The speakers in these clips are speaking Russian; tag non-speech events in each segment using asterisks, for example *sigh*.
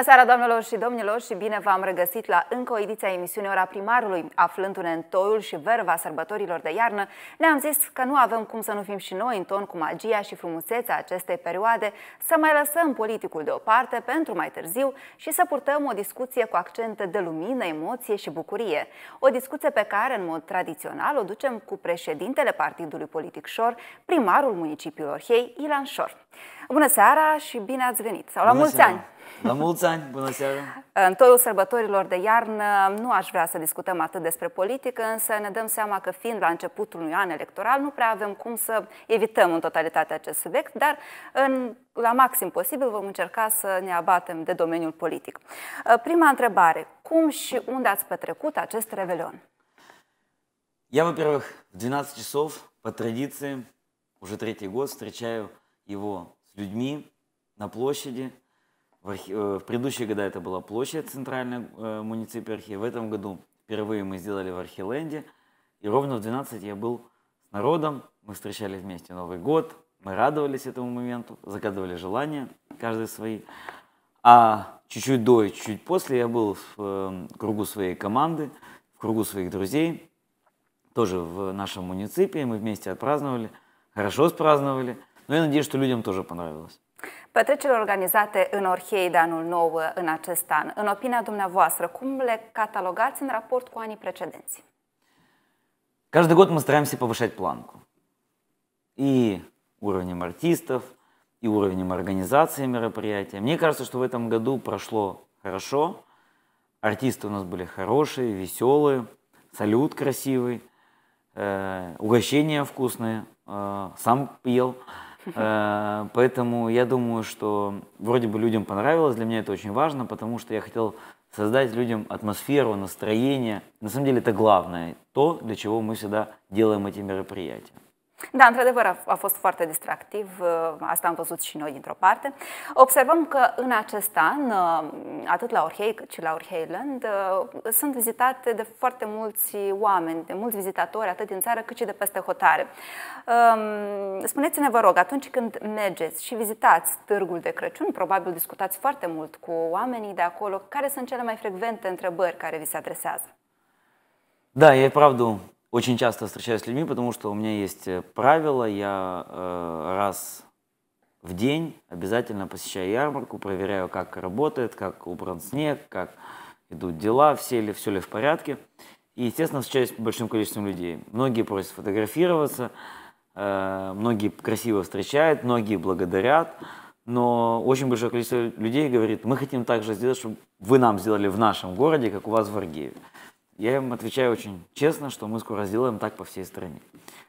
Bună seara, doamnelor și domnilor, și bine v-am regăsit la încă o ediție a emisiunii Ora Primarului. Aflându-ne în toiul și verva sărbătorilor de iarnă, ne-am zis că nu avem cum să nu fim și noi în ton cu magia și frumusețea acestei perioade, să mai lăsăm politicul deoparte pentru mai târziu și să purtăm o discuție cu accent de lumină, emoție și bucurie. O discuție pe care, în mod tradițional, o ducem cu președintele Partidului Politic Șor, primarul municipiului Orhei, Ilan Șor. Bună seara și bine ați venit! Sau la Bună mulți seara. ani! La mulți ani! Bună seara! În toiul sărbătorilor de iarnă nu aș vrea să discutăm atât despre politică, însă ne dăm seama că fiind la începutul unui an electoral, nu prea avem cum să evităm în totalitate acest subiect, dar în, la maxim posibil vom încerca să ne abatem de domeniul politic. Uh, prima întrebare, cum și unde ați petrecut acest revelion? Я, во-первых, в 12 часов, по традиции, уже третий год встречаю его с людьми на площади – В, архи... Э, в предыдущие годы это была площадь центральной э, муниципии Архи. В этом году впервые мы сделали в Архиленде. И ровно в 12 я был с народом. Мы встречали вместе Новый год. Мы радовались этому моменту, загадывали желания, каждый свои. А чуть-чуть до и чуть-чуть после я был в э, кругу своей команды, в кругу своих друзей, тоже в нашем муниципии. Мы вместе отпраздновали, хорошо спраздновали. Но я надеюсь, что людям тоже понравилось. Petreceri organizate în Orhei de anul nou în acest an, în opinia dumneavoastră, cum le catalogați în raport cu anii прецеденти? Каждый год мы стараемся повышать планку. И уровнем артистов, и уровнем организации мероприятия. Мне кажется, что в этом году прошло хорошо. Артисты у нас были хорошие, веселые, салют красивый, э, угощения вкусные, э, сам пел. *laughs* Э, поэтому я думаю, что вроде бы людям понравилось, для меня это очень важно, потому что я хотел создать людям атмосферу, настроение. На самом деле это главное, то, для чего мы всегда делаем эти мероприятия. Da, într-adevăr a, a fost foarte distractiv, ă, asta am văzut și noi dintr-o parte. Observăm că în acest an, ă, atât la Orhei cât și la Orheiland, ă, sunt vizitate de foarte mulți oameni, de mulți vizitatori, atât din țară cât și de peste hotare. Spuneți-ne, vă rog, atunci când mergeți și vizitați Târgul de Crăciun, probabil discutați foarte mult cu oamenii de acolo, care sunt cele mai frecvente întrebări care vi se adresează? Da, e pravdu. очень часто встречаюсь с людьми, потому что у меня есть э, правило, я э, раз в день обязательно посещаю ярмарку, проверяю, как работает, как убран снег, как идут дела, все ли, все ли в порядке. И, естественно, встречаюсь с большим количеством людей. Многие просят фотографироваться, э, многие красиво встречают, многие благодарят, но очень большое количество людей говорит, мы хотим также сделать, чтобы вы нам сделали в нашем городе, как у вас в Аргееве. Я им отвечаю очень честно, что мы скоро сделаем так по всей стране.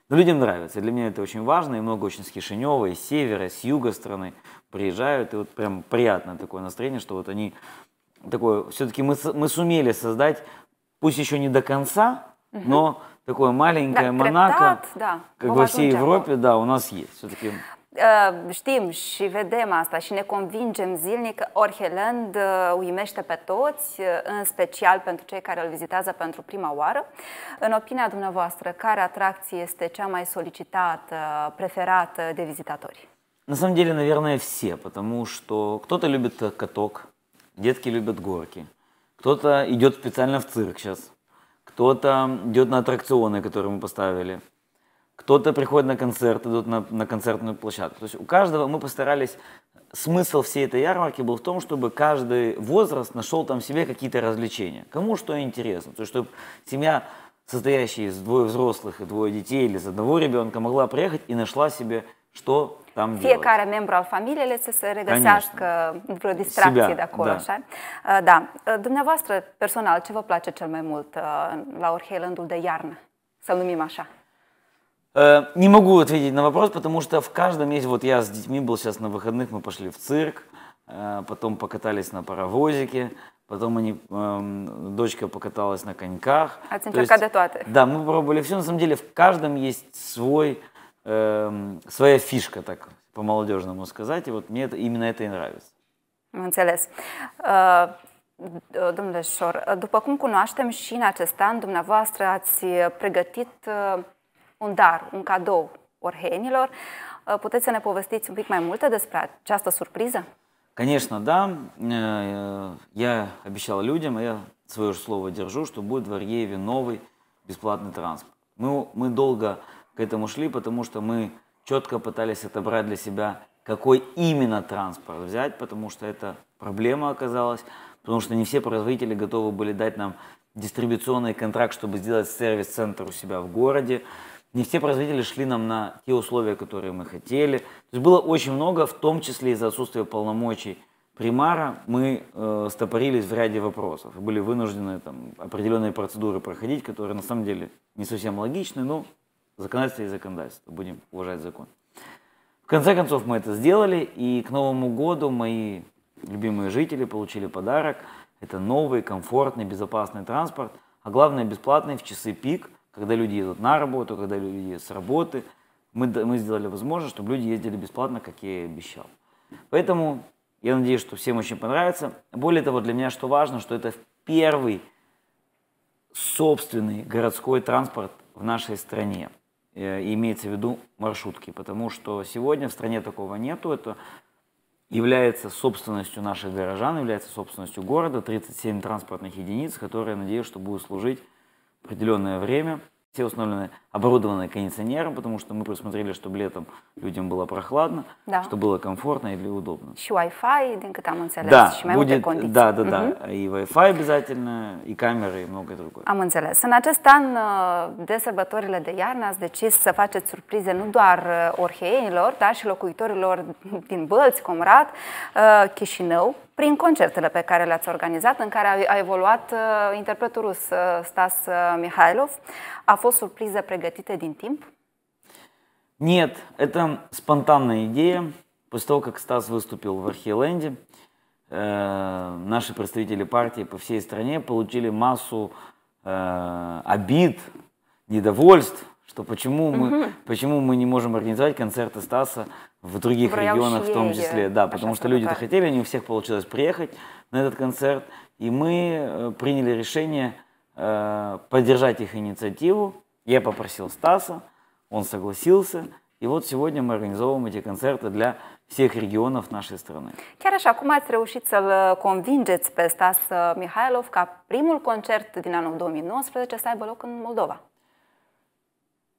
Но людям нравится, и для меня это очень важно, и много очень с Кишинева, и с севера, и с юга страны приезжают, и вот прям приятное такое настроение, что вот они такое, все-таки мы, мы сумели создать, пусть еще не до конца, угу. но такое маленькое да, Монако, да, как во всей Европе, да, у нас есть. Все-таки Uh, știm și vedem asta și ne convingem zilnic că Orheland uh, uimește pe toți, uh, în special pentru cei care îl vizitează pentru prima oară. În opinia dumneavoastră, care atracție este cea mai solicitată, preferată de vizitatori? На самом деле, наверное, все, потому что кто-то любит каток, детки любят горки, кто-то идет специально в цирк сейчас, кто-то идет на аттракционы, которые мы поставили – кто-то приходит на концерт, идут на, на концертную площадку. То есть у каждого мы постарались, смысл всей этой ярмарки был в том, чтобы каждый возраст нашел там себе какие-то развлечения. Кому что интересно. То есть чтобы семья, состоящая из двое взрослых и двое детей или из одного ребенка, могла приехать и нашла себе что там делать. membru al familiei să se regăsească Конечно. vreo distracție Себя, да acolo, da. așa? Da. Dumneavoastră, personal, ce vă place cel mai mult э, la Orhelandul de iarnă? să numim așa. Э, не могу ответить на вопрос, потому что в каждом есть, вот я с детьми был сейчас на выходных, мы пошли в цирк, э, потом покатались на паровозике, потом они, эм, дочка покаталась на коньках. А От конька до туаты. Да, мы пробовали все, на самом деле в каждом есть свой, эм, своя фишка, так по-молодежному сказать, и вот мне это, именно это и нравится. Am înțeles. Э, domnule Șor, după cum cunoaștem și în acest an, dumneavoastră ați pregătit un dar, un cadou orhenilor. Uh, puteți să ne povestiți un pic mai multe despre această surpriză? Конечно, да. Э, я обещал людям, я свое слово держу, что будет в Арьееве новый бесплатный транспорт. Мы, мы долго к этому шли, потому что мы четко пытались отобрать для себя, какой именно транспорт взять, потому что это проблема оказалась, потому что не все производители готовы были дать нам дистрибуционный контракт, чтобы сделать сервис-центр у себя в городе не все производители шли нам на те условия, которые мы хотели. То есть было очень много, в том числе из-за отсутствия полномочий примара, мы э, стопорились в ряде вопросов. Были вынуждены там, определенные процедуры проходить, которые на самом деле не совсем логичны, но законодательство и законодательство. Будем уважать закон. В конце концов мы это сделали, и к Новому году мои любимые жители получили подарок. Это новый, комфортный, безопасный транспорт, а главное бесплатный в часы пик – когда люди едут на работу, когда люди едут с работы. Мы, мы сделали возможность, чтобы люди ездили бесплатно, как я и обещал. Поэтому я надеюсь, что всем очень понравится. Более того, для меня что важно, что это первый собственный городской транспорт в нашей стране. Э, и имеется в виду маршрутки, потому что сегодня в стране такого нету. Это является собственностью наших горожан, является собственностью города. 37 транспортных единиц, которые, надеюсь, что будут служить определенное время. Все установлены, оборудованы кондиционером, потому что мы просмотрели, чтобы летом людям было прохладно, da. чтобы было комфортно и удобно. Еще Wi-Fi, din câte am înțeles, da, și mai будет, multe condiții. Da, da, da. uh И Wi-Fi обязательно, и камеры, и многое другое. Am înțeles. În acest an ă, de sărbătorile de iarnă ați decis să faceți surprize nu doar ă, orheienilor, dar și locuitorilor din Bălți, Comrat, ă, Chișinău, prin concertele pe care le-ați organizat, în care a evoluat uh, interpretul rus uh, Stas Mihailov. A fost surprize pregătite din timp? Нет, это спонтанная идея. После того, как Стас выступил в Архиленде, э, наши представители партии по всей стране получили массу э, обид, недовольств что почему угу. мы, почему мы не можем организовать концерты Стаса в других в регионах в том числе. Да, а потому что люди-то хотели, не у всех получилось приехать на этот концерт. И мы э, приняли решение э, поддержать их инициативу. Я попросил Стаса, он согласился. И вот сегодня мы организовываем эти концерты для всех регионов нашей страны. Chiar așa, cum ați reușit să-l э, convingeți pe Stas э, Mihailov ca primul concert din anul 2019 să aibă loc în Moldova?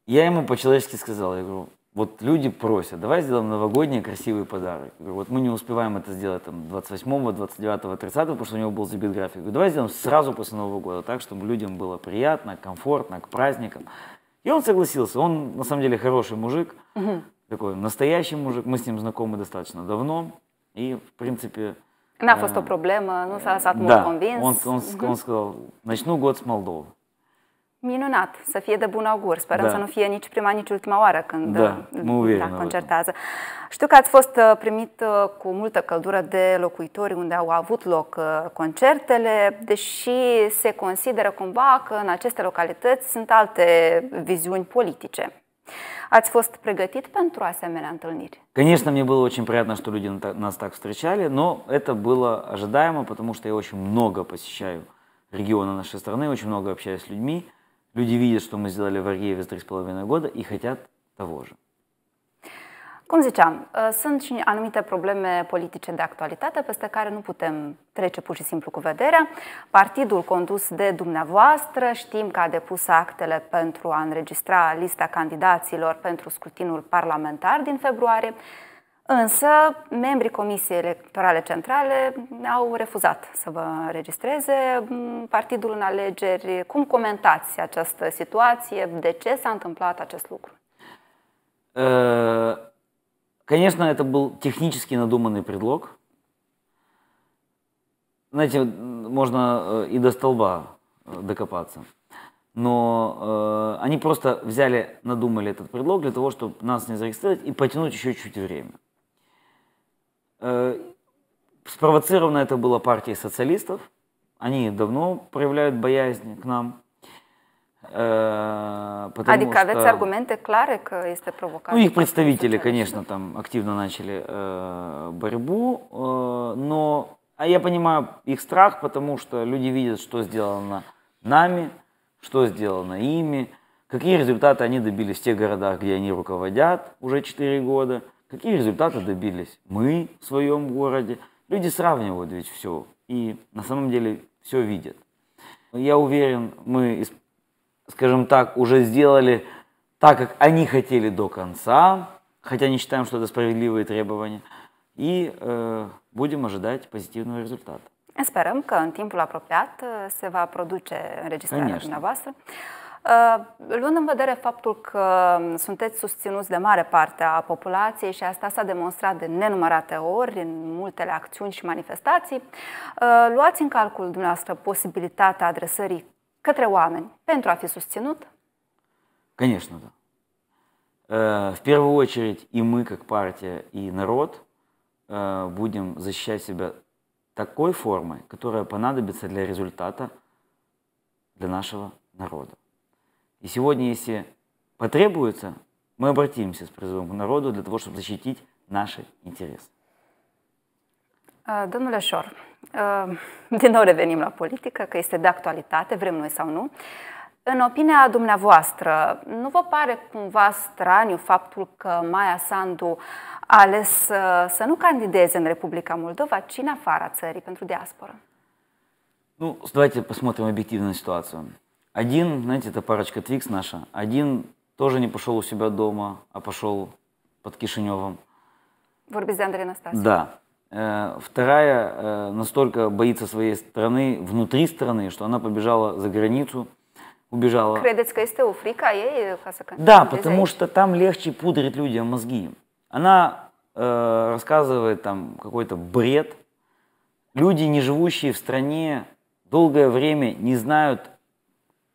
Я ему по-человечески сказал, я говорю, вот люди просят, давай сделаем новогодний красивый подарок. Я говорю, вот мы не успеваем это сделать там 28, 29, 30, потому что у него был забит график. Я говорю, давай сделаем сразу после Нового года, так, чтобы людям было приятно, комфортно, к праздникам. И он согласился. Он на самом деле хороший мужик, угу. такой настоящий мужик. Мы с ним знакомы достаточно давно. И, в принципе... N-a fost o problemă, nu Он, он, он сказал, начну год с Молдовы. Minunat, să fie de bun augur. Sperăm da. să nu fie nici prima, nici ultima oară când da, uver, uh, da, concertează. Știu că ați fost uh, primit uh, cu multă căldură de locuitori unde au avut loc concertele, deși se consideră cumva că în aceste localități sunt alte viziuni politice. Ați fost pregătit pentru asemenea întâlniri? Конечно, мне было очень приятно, что люди нас так встречали, но это было ожидаемо, потому что я очень много посещаю регионы нашей страны, очень много общаюсь с людьми. Люди видят, что мы сделали в Аргееве за 3,5 года и хотят того же. Cum ziceam, ă, sunt și anumite probleme politice de actualitate peste care nu putem trece pur și simplu cu vederea. Partidul condus de dumneavoastră știm că a depus actele pentru a înregistra lista candidaților pentru scrutinul parlamentar din februarie. Însă, membrii Comisiei Electorale Centrale au refuzat să vă înregistreze partidul în alegeri. Cum comentați această situație? De ce s-a întâmplat acest lucru? Конечно, это был технически надуманный предлог. Знаете, можно и до столба докопаться. Но они просто взяли, надумали этот предлог для того, чтобы нас не зарегистрировать и потянуть еще чуть чуть время. Э, спровоцировано это было партией социалистов. Они давно проявляют боязнь к нам. Adică э, aveți а что... argumente clare că este провокация Ну, их представители, конечно, там активно начали э, борьбу, но а я понимаю их страх, потому что люди видят, что сделано нами, что сделано ими, какие результаты они добились в тех городах, где они руководят уже 4 года, Какие результаты добились мы в своем городе? Люди сравнивают ведь все и на самом деле все видят. Я уверен, мы, скажем так, уже сделали так, как они хотели до конца, хотя не считаем, что это справедливые требования, и э, будем ожидать позитивного результата. Sperăm что в timpul apropiat э, se va produce înregistrarea Конечно. dumneavoastră. Uh, luând în vedere faptul că um, sunteți susținuți de mare parte a populației și asta s-a demonstrat de nenumărate ori în multele acțiuni și manifestații, uh, luați în calcul dumneavoastră posibilitatea adresării către oameni pentru a fi susținut? Конечно, да. Э, в первую очередь и мы, как партия, и народ э, будем защищать себя такой формой, которая понадобится для результата для нашего народа. И сегодня, если потребуется, мы обратимся с призывом к народу для того, чтобы защитить наши интересы. Domnule Șor, din nou revenim la politică, că este de actualitate, vrem noi sau nu. În opinia dumneavoastră, nu vă pare cumva straniu faptul că Maia Sandu a ales uh, să nu candideze în Republica Moldova, ci în afara țării pentru diasporă? Ну, давайте obiectiv în situație. Один, знаете, это парочка Твикс наша, один тоже не пошел у себя дома, а пошел под Кишиневым. В Урбизандре Анастасия. Да. Э, вторая э, настолько боится своей страны, внутри страны, что она побежала за границу, убежала. Кредитская СТУ, Фрика, ей frică Да, потому что там легче пудрить людям мозги. Она э, рассказывает там какой-то бред. Люди, не живущие в стране, долгое время не знают,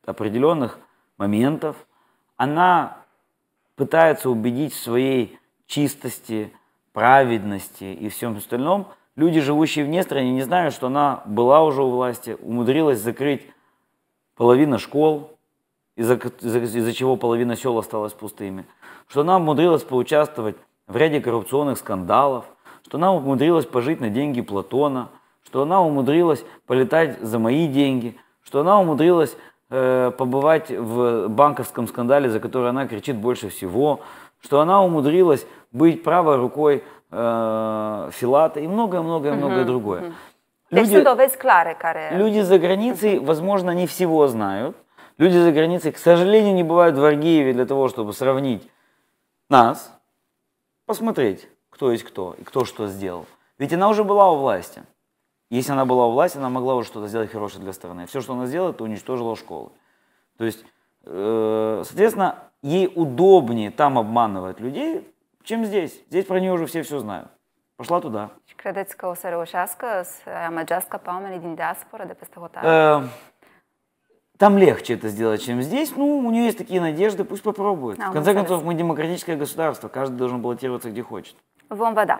определенных моментов, она пытается убедить в своей чистости, праведности и всем остальном. Люди, живущие вне страны, не знают, что она была уже у власти, умудрилась закрыть половину школ, из-за, из-за, из-за чего половина сел осталась пустыми, что она умудрилась поучаствовать в ряде коррупционных скандалов, что она умудрилась пожить на деньги Платона, что она умудрилась полетать за мои деньги, что она умудрилась Э, побывать в банковском скандале, за который она кричит больше всего, что она умудрилась быть правой рукой э, Филата и многое-многое-многое угу, другое. Люди, люди за границей, возможно, не всего знают. Люди за границей, к сожалению, не бывают в Аргиеве для того, чтобы сравнить нас, посмотреть, кто есть кто и кто что сделал. Ведь она уже была у власти. Если она была у власти, она могла уже что-то сделать хорошее для страны. Все, что она сделала, это уничтожила школы. То есть, э, соответственно, ей удобнее там обманывать людей, чем здесь. Здесь про нее уже все все знают. Пошла туда. credeți că o să reușească să amăgească pe oamenii din diaspora de peste hotare? Uh, там легче это сделать, чем здесь. Ну, у нее есть такие надежды, пусть попробует. А, в ну, конце концов, мы демократическое государство, каждый должен баллотироваться где хочет. Vom vedea.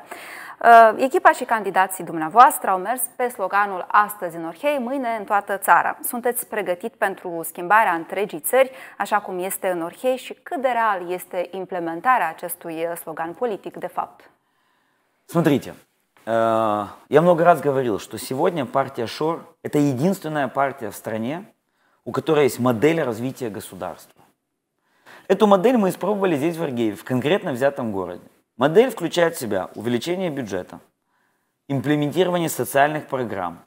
Э, echipa și candidații dumneavoastră au mers pe sloganul Astăzi în Orhei, mâine în toată țara. Sunteți pregătit pentru schimbarea întregii țări, așa cum este în Orhei și cât de real este implementarea acestui uh, slogan politic, de fapt? Смотрите, э, я много раз говорил, что сегодня партия ШОР – это единственная партия в стране, у которой есть модель развития государства. Эту модель мы испробовали здесь, в Аргееве, в конкретно взятом городе. Модель включает в себя увеличение бюджета, имплементирование социальных программ,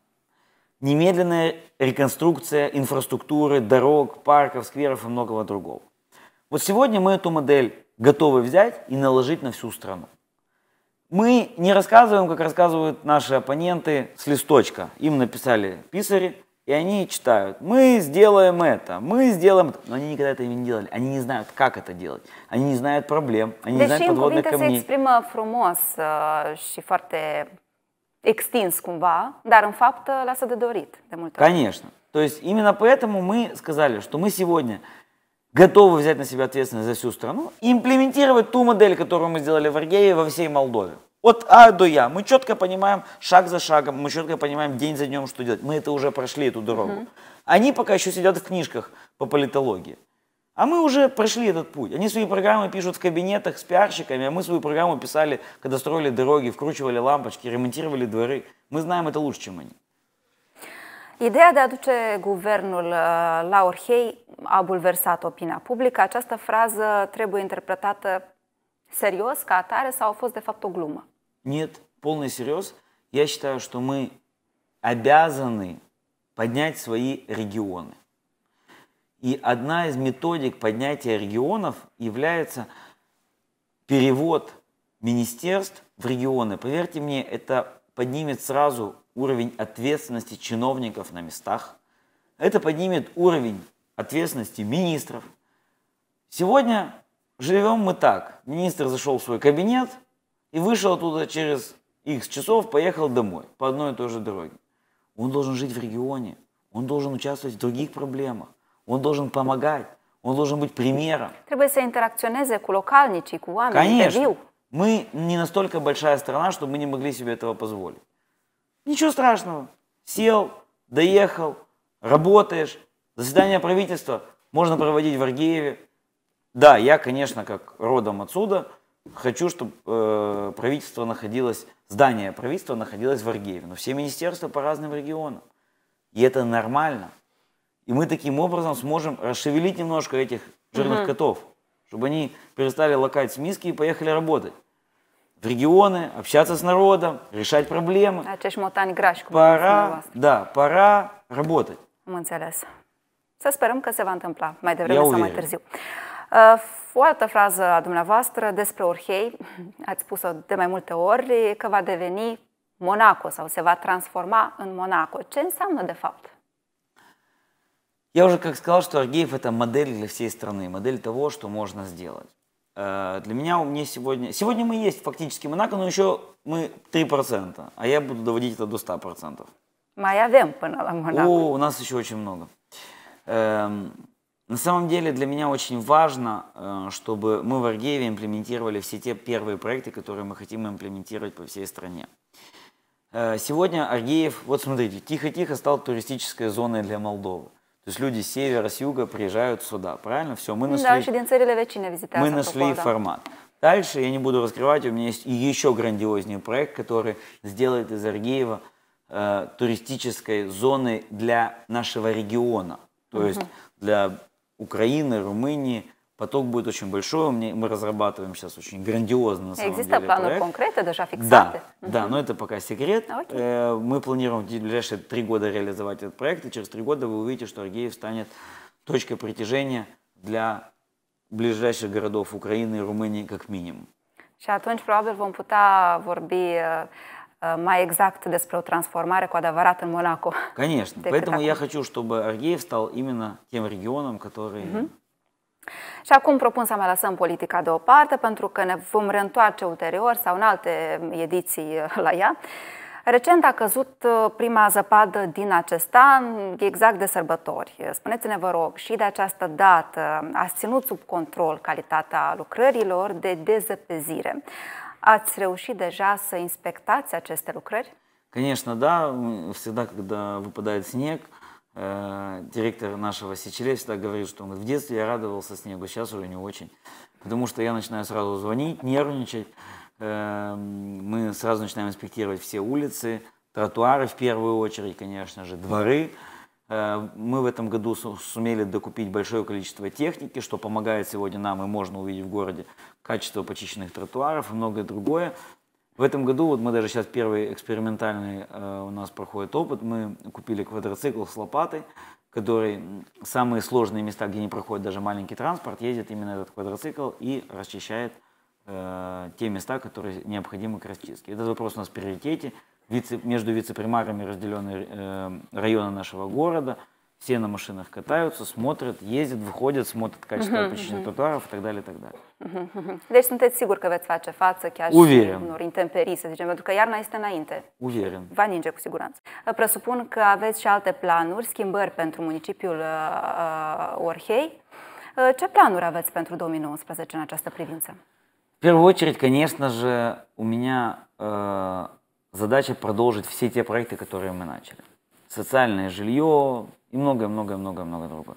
немедленная реконструкция инфраструктуры, дорог, парков, скверов и многого другого. Вот сегодня мы эту модель готовы взять и наложить на всю страну. Мы не рассказываем, как рассказывают наши оппоненты, с листочка. Им написали писари, и они читают, мы сделаем это, мы сделаем это. Но они никогда этого не делали. Они не знают, как это делать. Они не знают проблем, они Deși не знают подводных камней. Deși în cuvinte se exprimă frumos și foarte extins cumva, dar în fapt lasă de dorit de multe ori. Конечно. То есть именно поэтому мы сказали, что мы сегодня готовы взять на себя ответственность за всю страну и имплементировать ту модель, которую мы сделали в Аргее во всей Молдове. От А до Я. Мы четко понимаем шаг за шагом, мы четко понимаем день за днем, что делать. Мы это уже прошли, эту дорогу. Угу. Они пока еще сидят в книжках по политологии. А мы уже прошли этот путь. Они свои программы пишут в кабинетах с пиарщиками, а мы свою программу писали, когда строили дороги, вкручивали лампочки, ремонтировали дворы. Мы знаем это лучше, чем они. Ideea de a aduce guvernul э, la Orhei a bulversat opinia publică. Această frază trebuie interpretată serios, ca atare, sau a fost de fapt o glumă? Нет, полный серьез. Я считаю, что мы обязаны поднять свои регионы. И одна из методик поднятия регионов является перевод министерств в регионы. Поверьте мне, это поднимет сразу уровень ответственности чиновников на местах. Это поднимет уровень ответственности министров. Сегодня живем мы так. Министр зашел в свой кабинет – и вышел оттуда через X часов, поехал домой по одной и той же дороге. Он должен жить в регионе, он должен участвовать в других проблемах, он должен помогать, он должен быть примером. Конечно. Мы не настолько большая страна, что мы не могли себе этого позволить. Ничего страшного. Сел, доехал, работаешь. Заседание правительства можно проводить в Аргееве. Да, я, конечно, как родом отсюда – Хочу, чтобы э, правительство находилось, здание правительства находилось в Аргееве. Но все министерства по разным регионам. И это нормально. И мы таким образом сможем расшевелить немножко этих жирных угу. котов, чтобы они перестали лакать с миски и поехали работать в регионы, общаться с народом, решать проблемы. Pара, da, pара работать. Am înțeles. Să sperăm că se va întâmpla mai devreme Я sau уверен. mai târziu. Э, o altă frază a dumneavoastră despre Orhei, *laughs* ați spus-o de mai multe ori, că va deveni Monaco sau se va transforma în Monaco. Ce înseamnă de fapt? Я уже как сказал, что Аргеев это модель для всей страны, модель того, что можно сделать. Э, для меня у меня сегодня... Сегодня мы есть фактически Монако, но еще мы 3%, а я буду доводить это до 100%. Mai avem până la О, у нас еще очень много. Эм, на самом деле для меня очень важно, э, чтобы мы в Аргееве имплементировали все те первые проекты, которые мы хотим имплементировать по всей стране. Э, сегодня Аргеев, вот смотрите, тихо-тихо стал туристической зоной для Молдовы. То есть люди с севера, с юга приезжают сюда, правильно? Все, мы ну нашли, мы а нашли формат. Дальше я не буду раскрывать, у меня есть еще грандиознее проект, который сделает из Аргеева э, туристической зоны для нашего региона. То есть для Украины, Румынии. Поток будет очень большой, мы разрабатываем сейчас очень грандиозно на самом Există деле планы конкретно, даже фиксаты? Да, угу. да, но это пока секрет. Okay. Э, мы планируем в ближайшие три года реализовать этот проект, и через три года вы увидите, что Аргеев станет точкой притяжения для ближайших городов Украины и Румынии как минимум. Și atunci probabil vom putea vorbi uh, Uh, mai exact despre o transformare cu adevărat în Monaco. *laughs* Конечно. Поэтому acum. я хочу, чтобы Аргеев стал именно тем регионом, который uh -huh. Și acum propun să mai lăsăm politica deoparte, pentru că ne vom reîntoarce ulterior sau în alte ediții uh, la ea. Recent a căzut uh, prima zăpadă din acest an, exact de sărbători. Spuneți-ne, vă rog, și de această dată ați ținut sub control calitatea lucrărilor de dezăpezire. Ați reușit deja să inspectați aceste lucrări? Конечно, да. Всегда, когда выпадает снег, э, директор нашего Сечеле всегда говорит, что он, в детстве я радовался снегу, сейчас уже не очень. Потому что я начинаю сразу звонить, нервничать. Э, мы сразу начинаем инспектировать все улицы, тротуары в первую очередь, конечно же, дворы. Mm Э, мы в этом году сумели докупить большое количество техники, что помогает сегодня нам и можно увидеть в городе качество почищенных тротуаров и многое другое. В этом году, вот мы даже сейчас первый экспериментальный э, у нас проходит опыт, мы купили квадроцикл с лопатой, который самые сложные места, где не проходит даже маленький транспорт, ездит именно этот квадроцикл и расчищает э, те места, которые необходимы к расчистке. Этот вопрос у нас в приоритете, вице, между вице-примарами разделены э, районы нашего города, все на машинах катаются, смотрят, ездят, выходят, смотрят качество почищенных тротуаров и так далее, и так далее. Deci sunteți sigur că veți face față chiar Уверен. și unor intemperii, să zicem, pentru că iarna este înainte. Уверен. Va ninge cu siguranță. Presupun că aveți și alte planuri, schimbări pentru municipiul uh, Orhei. Ce planuri aveți pentru 2019 în această privință? В первую очередь, конечно же, у меня э, задача продолжить все те проекты, которые мы начали. Социальное жилье и многое-многое-многое-многое другое.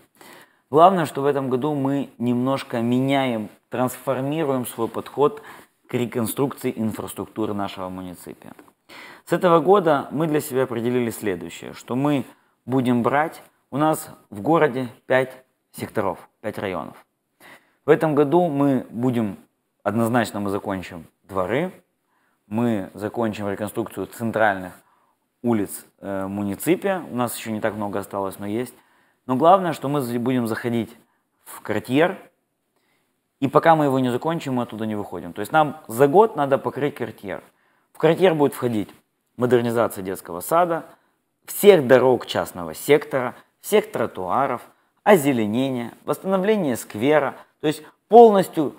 Главное, что в этом году мы немножко меняем, трансформируем свой подход к реконструкции инфраструктуры нашего муниципия. С этого года мы для себя определили следующее, что мы будем брать, у нас в городе 5 секторов, 5 районов. В этом году мы будем, однозначно мы закончим дворы, мы закончим реконструкцию центральных улиц э, муниципия. У нас еще не так много осталось, но есть. Но главное, что мы будем заходить в квартир и пока мы его не закончим, мы оттуда не выходим. То есть нам за год надо покрыть квартир В квартир будет входить модернизация детского сада, всех дорог частного сектора, всех тротуаров, озеленение, восстановление сквера. То есть полностью,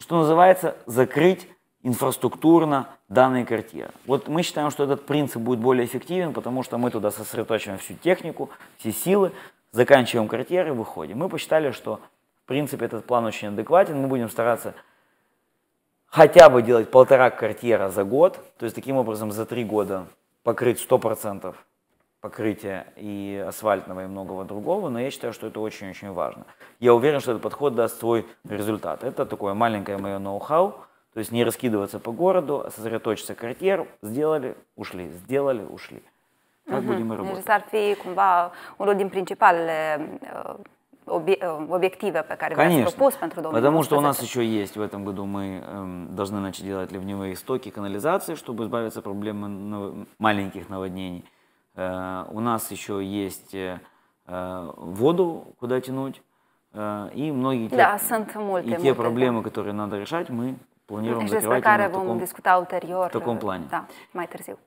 что называется, закрыть инфраструктурно данные квартиры. Вот мы считаем, что этот принцип будет более эффективен, потому что мы туда сосредоточиваем всю технику, все силы, заканчиваем квартиры и выходим. Мы посчитали, что в принципе этот план очень адекватен, мы будем стараться хотя бы делать полтора квартира за год, то есть таким образом за три года покрыть 100% покрытия и асфальтного и многого другого, но я считаю, что это очень-очень важно. Я уверен, что этот подход даст свой результат. Это такое маленькое мое ноу-хау, то есть не раскидываться по городу, а сосредоточиться карьер, сделали, ушли, сделали, ушли. Так mm-hmm. будем и работать. Deci ar fi cumva unul din principalele объективы, по которым Конечно, пропус, а потому что у нас еще есть в этом году мы эм, должны начать делать ливневые стоки канализации, чтобы избавиться от проблемы нав... маленьких наводнений. Э, у нас еще есть э, э, воду, куда тянуть, э, и многие да, и те проблемы, которые надо решать, мы planiram Și despre care vom tocum, discuta ulterior. Da, mai târziu.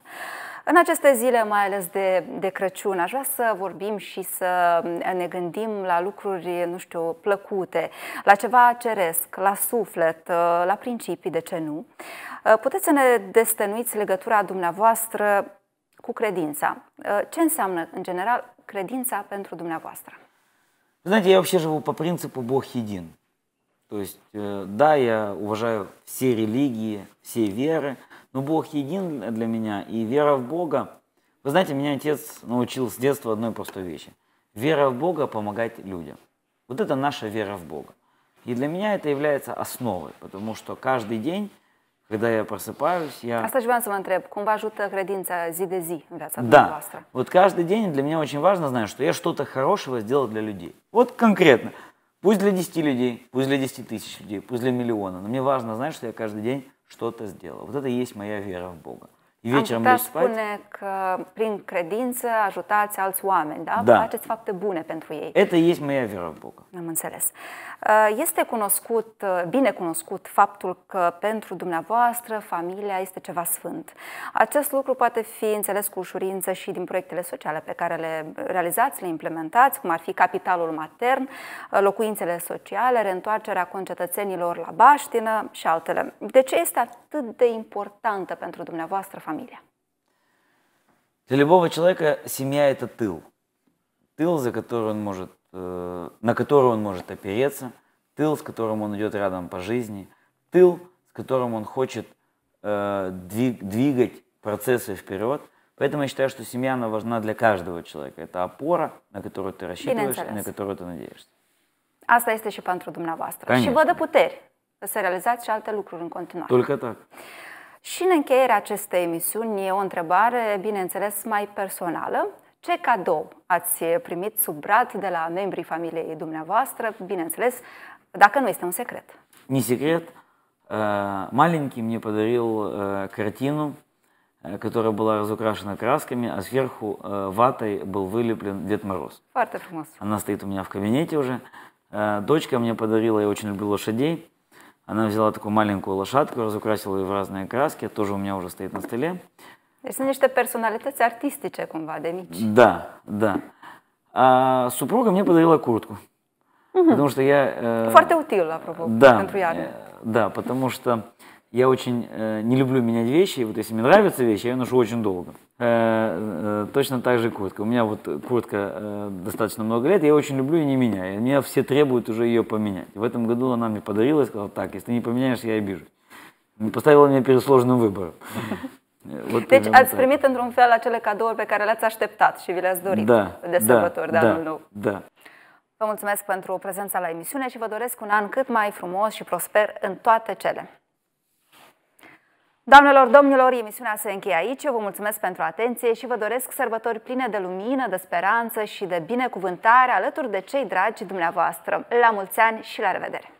În aceste zile, mai ales de, de Crăciun, aș vrea să vorbim și să ne gândim la lucruri, nu știu, plăcute, la ceva ceresc, la suflet, la principii, de ce nu. Puteți să ne destănuiți legătura dumneavoastră cu credința. Ce înseamnă, în general, credința pentru dumneavoastră? Знаете, я вообще живу по принципу «Бог един». То есть, э, да, я уважаю все религии, все веры, но Бог един для меня, и вера в Бога. Вы знаете, меня отец научил с детства одной простой вещи. Вера в Бога – помогать людям. Вот это наша вера в Бога. И для меня это является основой, потому что каждый день Когда я просыпаюсь, я... А și vreau să vă întreb. Cum vă ajută credința zi de да. Вот каждый день для меня очень важно знать, что я что-то хорошего сделал для людей. Вот конкретно. Пусть для 10 людей, пусть для 10 тысяч людей, пусть для миллиона, но мне важно знать, что я каждый день что-то сделал. Вот это и есть моя вера в Бога. Am putea spune că prin credință ajutați alți oameni, da? da. Faceți fapte bune pentru ei. Это есть моя вера в Бога. Am înțeles. Uh, este cunoscut, uh, bine cunoscut faptul că pentru dumneavoastră familia este ceva sfânt. Acest lucru poate fi înțeles cu ușurință și din proiectele sociale pe care le realizați, le implementați, cum ar fi capitalul matern, uh, locuințele sociale, reîntoarcerea concetățenilor la baștină și altele. De ce este atât de importantă pentru dumneavoastră familia? familia. Для любого человека семья – это тыл. Тыл, за который он может, э, на который он может опереться, тыл, с которым он идет рядом по жизни, тыл, с которым он хочет э, двиг, двигать процессы вперед. Поэтому я считаю, что семья, она важна для каждого человека. Это опора, на которую ты рассчитываешь, на которую ты надеешься. Asta este și pentru dumneavoastră. Конечно. Și vă dă puteri să realizați și alte lucruri în continuare. Только так. Și în încheierea acestei emisiuni e o întrebare, bineînțeles, mai personală. Ce cadou ați primit sub brat de la membrii familiei dumneavoastră, bineînțeles, dacă nu este un secret? Не секрет. Маленький мне подарил картину, которая была разукрашена красками, а сверху ватой был вылеплен Дед Мороз. Foarte frumos. Она стоит у меня в кабинете уже. Дочка мне подарила, я очень люблю лошадей. Она взяла такую маленькую лошадку, разукрасила ее в разные краски, тоже у меня уже стоит на столе. Deci нечто niște personalități artistice cumva de Да, да. А супруга мне подарила куртку. Угу. Потому что я... Э, Foarte util, apropo, да, Э, да, потому что я очень э, не люблю менять вещи. И вот если мне нравятся вещи, я ее ношу очень долго. Э, э, точно так же куртка. У меня вот куртка э, достаточно много лет, я очень люблю и не меняю. Меня все требуют уже ее поменять. В этом году она мне подарила и сказала, так, если ты не поменяешь, я обижусь. Поставила меня перед сложным выбором. *laughs* Вот deci ați primit într-un fel acele cadouri pe care le-ați așteptat și vi le-ați dorit da, de sărbători da, de anul da, nou. Da. Vă mulțumesc pentru prezența la emisiune și vă doresc un an cât mai frumos și prosper în toate cele. Doamnelor, domnilor, emisiunea se încheie aici. Eu vă mulțumesc pentru atenție și vă doresc sărbători pline de lumină, de speranță și de binecuvântare alături de cei dragi dumneavoastră. La mulți ani și la revedere!